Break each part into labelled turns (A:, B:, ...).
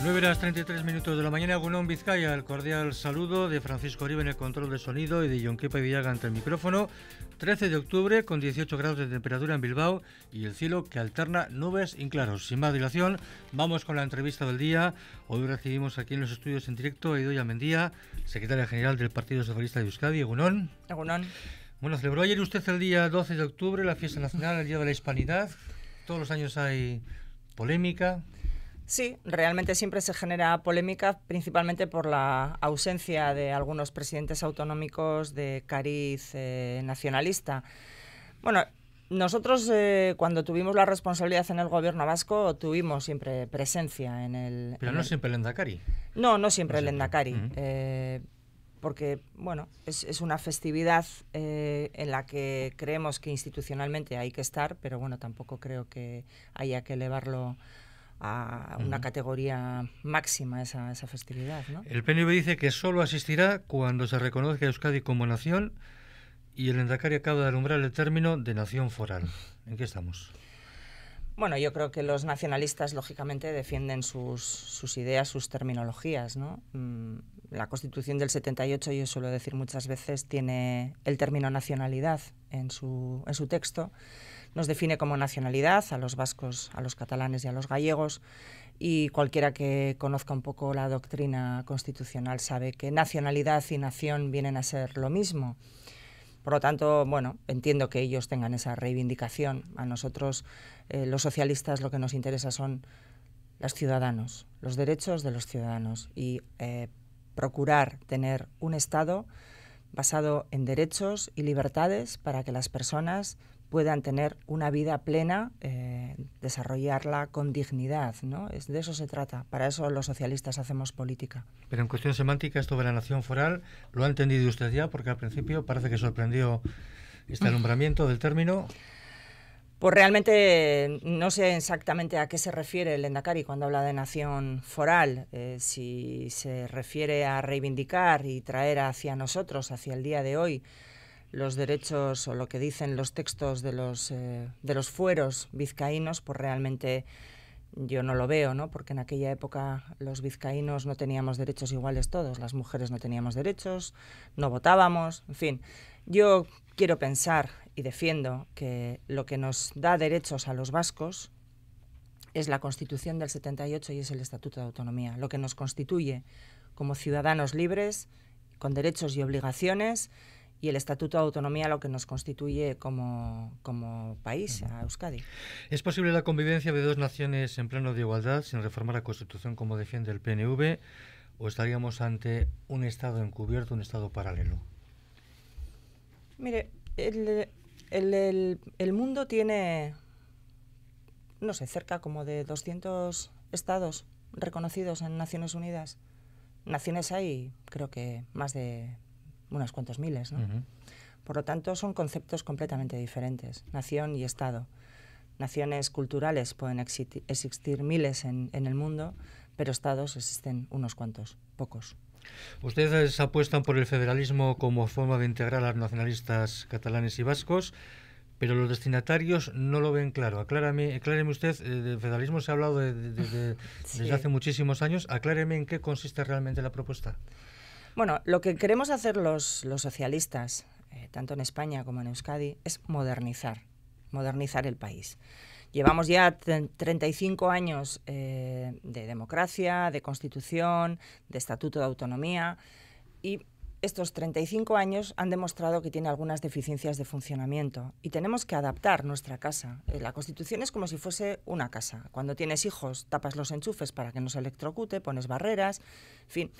A: 9 horas 33 minutos de la mañana, Gunón Vizcaya. El cordial saludo de Francisco Oribe en el control de sonido y de y Villaga ante el micrófono. 13 de octubre con 18 grados de temperatura en Bilbao y el cielo que alterna nubes y claros. Sin más dilación, vamos con la entrevista del día. Hoy recibimos aquí en los estudios en directo a Idoya Mendía, secretaria general del Partido Socialista de Euskadi, Gunón. Gunón. Bueno, celebró ayer usted el día 12 de octubre la fiesta nacional, el Día de la Hispanidad. Todos los años hay polémica.
B: Sí, realmente siempre se genera polémica, principalmente por la ausencia de algunos presidentes autonómicos de cariz eh, nacionalista. Bueno, nosotros eh, cuando tuvimos la responsabilidad en el gobierno vasco tuvimos siempre presencia en el... Pero no siempre el Endacari. No, no siempre el Endacari. Eh, porque, bueno, es, una festividad en la que creemos que institucionalmente hay que estar, pero bueno, tampoco creo que haya que elevarlo a una categoría máxima esa, festividad. ¿no? El
A: PNV dice que solo asistirá cuando se reconozca a Euskadi como nación y el Endacari acaba de alumbrar el término de nación foral. ¿En qué estamos?
B: Bueno, yo creo que los nacionalistas, lógicamente, defienden sus, ideas, sus terminologías. ¿no? Mm, la Constitución del 78, yo suelo decir muchas veces, tiene el término nacionalidad en en su texto nos define como nacionalidad, a los vascos, a los catalanes y a los gallegos. Y cualquiera que conozca un poco la doctrina constitucional sabe que nacionalidad y nación vienen a ser lo mismo. Por lo tanto, bueno, entiendo que ellos tengan esa reivindicación. A nosotros, eh, los socialistas, lo que nos interesa son los ciudadanos, los derechos de los ciudadanos y eh, procurar tener un Estado basado en derechos y libertades para que las personas puedan tener una vida plena, eh, desarrollarla con dignidad. ¿no? Es, de eso se trata. Para eso los socialistas hacemos política.
A: Pero en cuestión semántica, esto de la nación foral, ¿lo ha entendido usted ya? Porque al principio parece que sorprendió este alumbramiento del término.
B: Pues realmente no sé exactamente a qué se refiere el Endacari cuando habla de nación foral, eh, si se refiere a reivindicar y traer hacia nosotros, hacia el día de hoy, los derechos o lo que dicen los textos de los, eh, de los fueros vizcaínos, pues realmente yo no lo veo, ¿no? Porque en aquella época los vizcaínos no teníamos derechos iguales todos, las mujeres no teníamos derechos, no votábamos, en fin. Yo quiero pensar y defiendo que lo que nos da derechos a los vascos es la Constitución del 78 y es el Estatuto de Autonomía, lo que nos constituye como ciudadanos libres, con derechos y obligaciones y el Estatuto de Autonomía lo que nos constituye como, país, a Euskadi.
A: ¿Es posible la convivencia de dos naciones en pleno de igualdad sin reformar la Constitución como defiende el PNV o estaríamos ante un Estado encubierto, un Estado paralelo?
B: Mire, el, el mundo tiene, no sé, cerca como de 200 estados reconocidos en Naciones Unidas. Naciones hay, creo que más de unos cuantos miles. ¿no? Por lo tanto, son conceptos completamente diferentes, nación y Estado. Naciones culturales pueden existir miles en, el mundo, pero estados existen unos cuantos, pocos.
A: Ustedes apuestan por el federalismo como forma de integrar a los nacionalistas catalanes y vascos, pero los destinatarios no lo ven claro. acláreme usted, el eh, del federalismo se ha hablado desde hace muchísimos años, acláreme en qué consiste realmente la propuesta.
B: Bueno, lo que queremos hacer los, socialistas, eh, tanto en España como en Euskadi, es modernizar, modernizar el país. Llevamos ya 35 años eh, de democracia, de constitución, de estatuto de autonomía y estos 35 años han demostrado que tiene algunas deficiencias de funcionamiento y tenemos que adaptar nuestra casa. Eh, la Constitución es como si fuese una casa. Cuando tienes hijos, tapas los enchufes para que no se electrocute, pones barreras, en fin.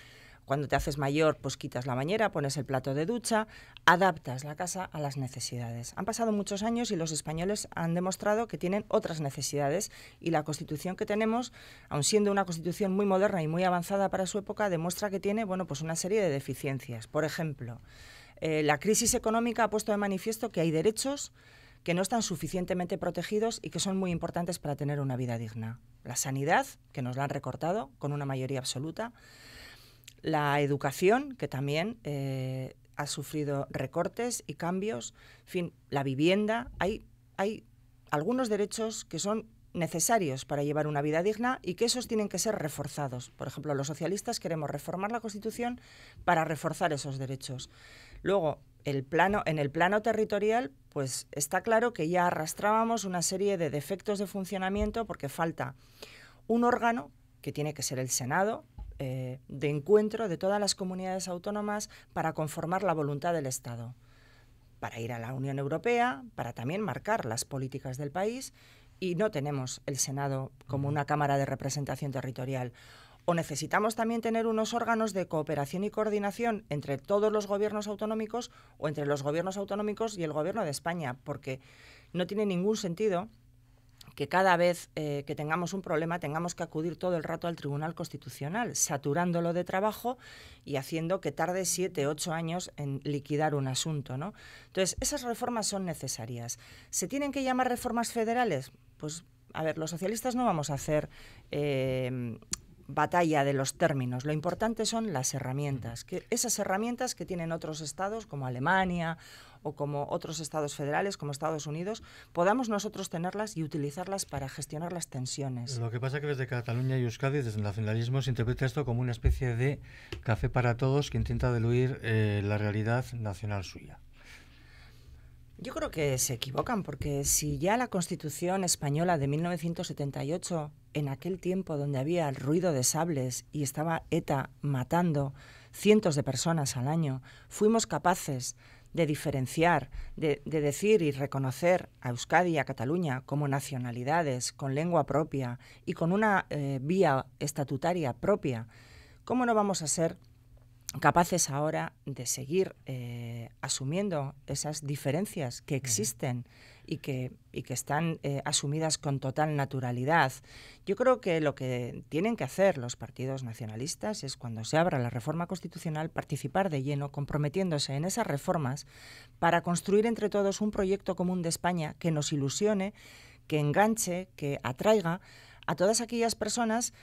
B: Cuando te haces mayor, pues quitas la bañera, pones el plato de ducha, adaptas la casa a las necesidades. Han pasado muchos años y los españoles han demostrado que tienen otras necesidades y la constitución que tenemos, aun siendo una constitución muy moderna y muy avanzada para su época, demuestra que tiene, bueno, pues una serie de deficiencias. Por ejemplo, eh, la crisis económica ha puesto de manifiesto que hay derechos que no están suficientemente protegidos y que son muy importantes para tener una vida digna. La sanidad, que nos la han recortado con una mayoría absoluta, la educación, que también eh, ha sufrido recortes y cambios, fin, la vivienda, hay, algunos derechos que son necesarios para llevar una vida digna y que esos tienen que ser reforzados. Por ejemplo, los socialistas queremos reformar la Constitución para reforzar esos derechos. Luego, el plano, en el plano territorial, pues está claro que ya arrastrábamos una serie de defectos de funcionamiento porque falta un órgano, que tiene que ser el Senado, eh, de encuentro de todas las comunidades autónomas para conformar la voluntad del Estado, para ir a la Unión Europea, para también marcar las políticas del país y no tenemos el Senado como una Cámara de Representación Territorial. O necesitamos también tener unos órganos de cooperación y coordinación entre todos los gobiernos autonómicos o entre los gobiernos autonómicos y el Gobierno de España, porque no tiene ningún sentido que cada vez eh, que tengamos un problema tengamos que acudir todo el rato al Tribunal Constitucional, saturándolo de trabajo y haciendo que tarde siete, ocho años en liquidar un asunto. ¿no? Entonces, esas reformas son necesarias. ¿Se tienen que llamar reformas federales? Pues a ver, los socialistas no vamos a hacer eh, batalla de los términos. Lo importante son las herramientas, que esas herramientas que tienen otros estados como Alemania o como otros estados federales como Estados Unidos, podamos nosotros tenerlas y utilizarlas para gestionar las tensiones.
A: Lo que pasa es que desde Cataluña y Euskadi, desde el nacionalismo, se interpreta esto como una especie de café para todos que intenta diluir eh, la realidad nacional suya.
B: Yo creo que se equivocan, porque si ya la Constitución española de 1978, en aquel tiempo donde había el ruido de sables y estaba ETA matando cientos de personas al año, fuimos capaces de diferenciar, de, decir y reconocer a Euskadi y a Cataluña como nacionalidades, con lengua propia y con una eh, vía estatutaria propia, ¿cómo no vamos a ser capaces ahora de seguir eh, asumiendo esas diferencias que existen y que, y que están eh, asumidas con total naturalidad. Yo creo que lo que tienen que hacer los partidos nacionalistas es cuando se abra la reforma constitucional participar de lleno, comprometiéndose en esas reformas para construir entre todos un proyecto común de España que nos ilusione, que enganche, que atraiga a todas aquellas personas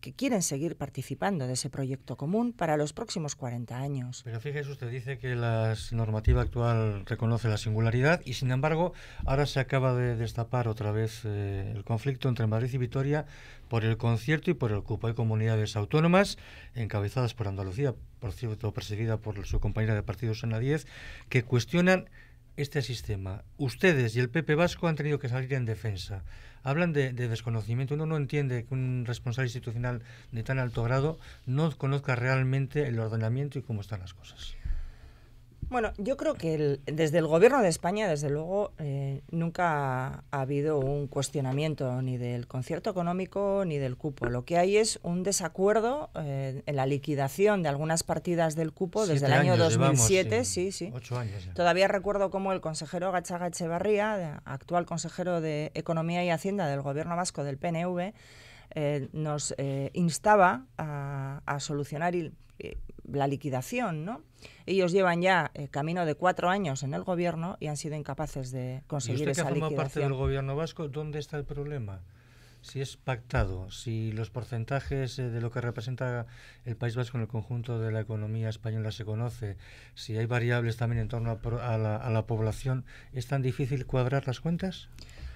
B: que quieren seguir participando de ese proyecto común para los próximos 40 años.
A: Pero fíjese, usted dice que la normativa actual reconoce la singularidad y, sin embargo, ahora se acaba de destapar otra vez eh, el conflicto entre Madrid y Vitoria por el concierto y por el cupo. de comunidades autónomas encabezadas por Andalucía, por cierto, perseguida por su compañera de partidos en la 10, que cuestionan este sistema. Ustedes y el PP Vasco han tenido que salir en defensa. Hablan de, desconocimiento. Uno no entiende que un responsable institucional de tan alto grado no conozca realmente el ordenamiento y cómo están las cosas.
B: Bueno, yo creo que desde el gobierno de España, desde luego, eh, nunca ha habido un cuestionamiento ni del concierto económico ni del cupo. Lo que hay es un desacuerdo eh, en la liquidación de algunas partidas del cupo desde el año 2007. sí, sí. años Todavía recuerdo cómo el consejero Gachaga Echevarría, actual consejero de Economía y Hacienda del gobierno vasco del PNV, eh, nos eh, instaba a, solucionar eh, la liquidación. ¿no? Ellos llevan ya eh, camino de cuatro años en el gobierno y han sido incapaces de conseguir ¿Y usted que parte del
A: gobierno vasco, ¿dónde está el problema? Si es pactado, si los porcentajes de lo que representa el País Vasco en el conjunto de la economía española se conoce, si hay variables también en torno a la población, ¿es tan difícil cuadrar las cuentas?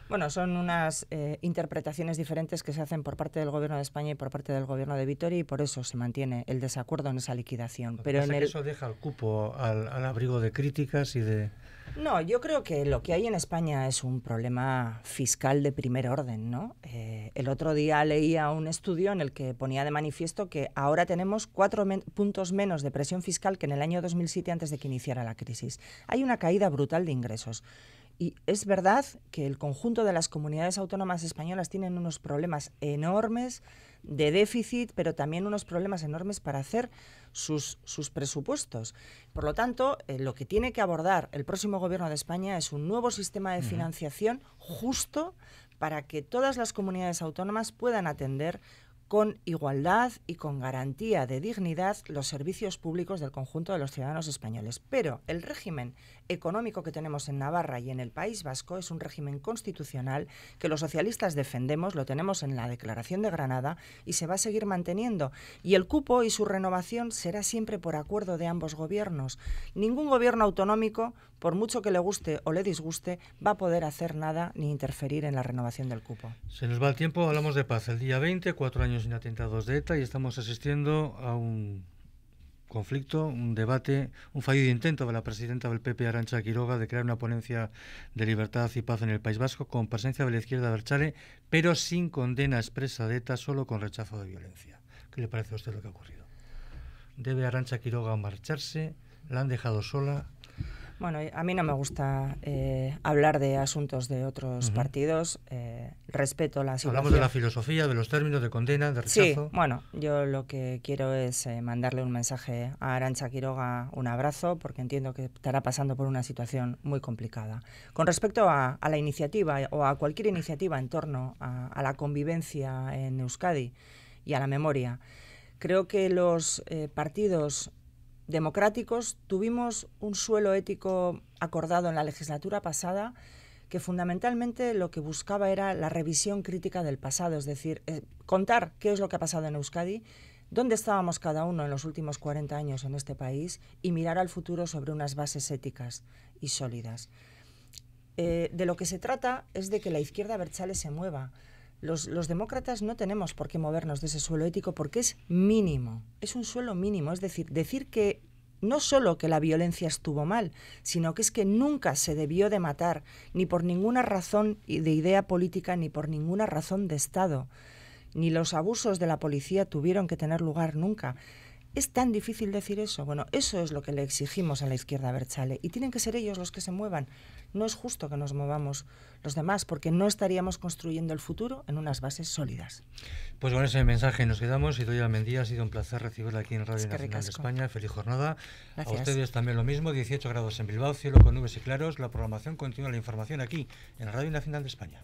B: Bueno, son unas eh, interpretaciones diferentes que se hacen por parte del Gobierno de España y por parte del Gobierno de Vitoria y por eso se mantiene el desacuerdo en esa liquidación. Pero eso
A: deja el cupo al, abrigo de críticas y de...
B: No, yo creo que lo que hay en España es un problema fiscal de primer orden, ¿no? Eh, el otro día leía un estudio en el que ponía de manifiesto que ahora tenemos cuatro puntos menos de presión fiscal que en el año 2007 antes de que iniciara la crisis. Hay una caída brutal de ingresos. Y es verdad que el conjunto de las comunidades autónomas españolas tienen unos problemas enormes de déficit, pero también unos problemas enormes para hacer sus, sus presupuestos. Por lo tanto, eh, lo que tiene que abordar el próximo Gobierno de España es un nuevo sistema de financiación justo para que todas las comunidades autónomas puedan atender con igualdad y con garantía de dignidad los servicios públicos del conjunto de los ciudadanos españoles. Pero el régimen económico que tenemos en Navarra y en el País Vasco es un régimen constitucional que los socialistas defendemos, lo tenemos en la Declaración de Granada y se va a seguir manteniendo. Y el cupo y su renovación será siempre por acuerdo de ambos gobiernos. Ningún gobierno autonómico, por mucho que le guste o le disguste, va a poder hacer nada ni interferir en la renovación del cupo.
A: Se nos va el tiempo, hablamos de paz. El día 20, cuatro años sin atentados de ETA y estamos asistiendo a un conflicto, un debate, un fallido intento de la presidenta del PP, Arancha Quiroga, de crear una ponencia de libertad y paz en el País Vasco con presencia de la izquierda Berchale, pero sin condena expresa de ETA, solo con rechazo de violencia. ¿Qué le parece a usted lo que ha ocurrido? ¿Debe Arancha Quiroga marcharse? ¿La han dejado
B: sola? Bueno, a mí no me gusta eh, hablar de asuntos de otros partidos. Eh, respeto la Hablamos de la
A: filosofía, de los términos de condena, de rechazo. Sí,
B: bueno, yo lo que quiero es eh, mandarle un mensaje a Arancha Quiroga, un abrazo, porque entiendo que estará pasando por una situación muy complicada. Con respecto a, la iniciativa o a cualquier iniciativa en torno a, la convivencia en Euskadi y a la memoria, creo que los partidos democráticos tuvimos un suelo ético acordado en la legislatura pasada que fundamentalmente lo que buscaba era la revisión crítica del pasado, es decir, eh, contar qué es lo que ha pasado en Euskadi, dónde estábamos cada uno en los últimos 40 años en este país y mirar al futuro sobre unas bases éticas y sólidas. Eh, de lo que se trata es de que la izquierda berchale se mueva, los, demócratas no tenemos por qué movernos de ese suelo ético porque es mínimo, es un suelo mínimo. Es decir, decir que no solo que la violencia estuvo mal, sino que es que nunca se debió de matar, ni por ninguna razón de idea política, ni por ninguna razón de Estado. Ni los abusos de la policía tuvieron que tener lugar nunca. ¿Es tan difícil decir eso? Bueno, eso es lo que le exigimos a la izquierda Berchale y tienen que ser ellos los que se muevan. No es justo que nos movamos los demás porque no estaríamos construyendo el futuro en unas bases sólidas.
A: Pues con ese mensaje nos quedamos. y doy Mendía, ha sido un placer recibirla aquí en Radio Nacional de España. Feliz jornada. A ustedes también lo mismo, 18 grados en Bilbao, cielo con nubes y claros. La programación continúa la información aquí en Radio Nacional de España.